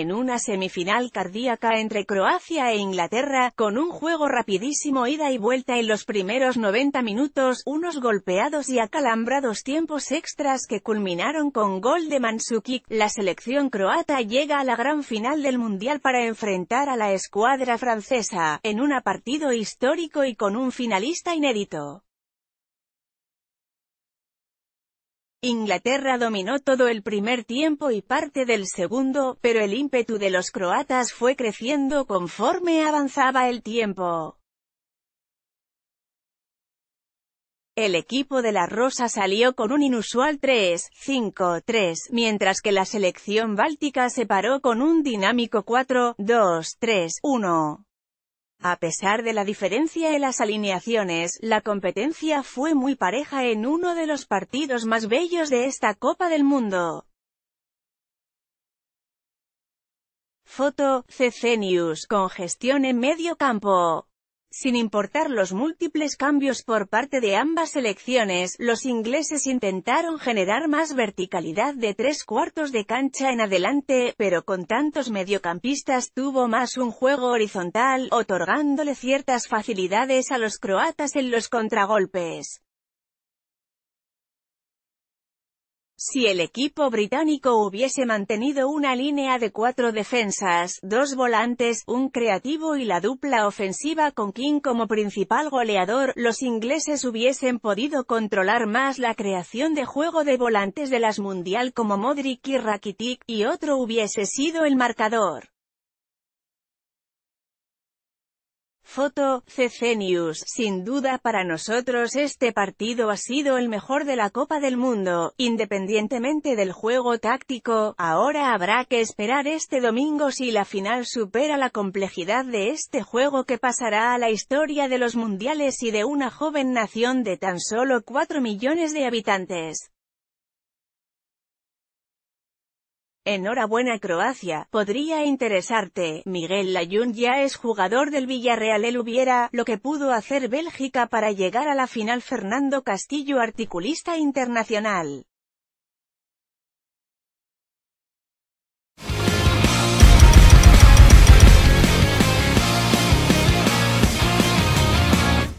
en una semifinal cardíaca entre Croacia e Inglaterra, con un juego rapidísimo ida y vuelta en los primeros 90 minutos, unos golpeados y acalambrados tiempos extras que culminaron con gol de Mansukic. La selección croata llega a la gran final del Mundial para enfrentar a la escuadra francesa, en una partido histórico y con un finalista inédito. Inglaterra dominó todo el primer tiempo y parte del segundo, pero el ímpetu de los croatas fue creciendo conforme avanzaba el tiempo. El equipo de la Rosa salió con un inusual 3-5-3, mientras que la selección báltica se paró con un dinámico 4-2-3-1. A pesar de la diferencia en las alineaciones, la competencia fue muy pareja en uno de los partidos más bellos de esta Copa del Mundo. Foto, CC con gestión en medio campo. Sin importar los múltiples cambios por parte de ambas selecciones, los ingleses intentaron generar más verticalidad de tres cuartos de cancha en adelante, pero con tantos mediocampistas tuvo más un juego horizontal, otorgándole ciertas facilidades a los croatas en los contragolpes. Si el equipo británico hubiese mantenido una línea de cuatro defensas, dos volantes, un creativo y la dupla ofensiva con King como principal goleador, los ingleses hubiesen podido controlar más la creación de juego de volantes de las Mundial como Modric y Rakitic, y otro hubiese sido el marcador. Foto, CC sin duda para nosotros este partido ha sido el mejor de la Copa del Mundo, independientemente del juego táctico, ahora habrá que esperar este domingo si la final supera la complejidad de este juego que pasará a la historia de los mundiales y de una joven nación de tan solo 4 millones de habitantes. Enhorabuena Croacia, podría interesarte, Miguel layun ya es jugador del Villarreal el hubiera, lo que pudo hacer Bélgica para llegar a la final Fernando Castillo articulista internacional.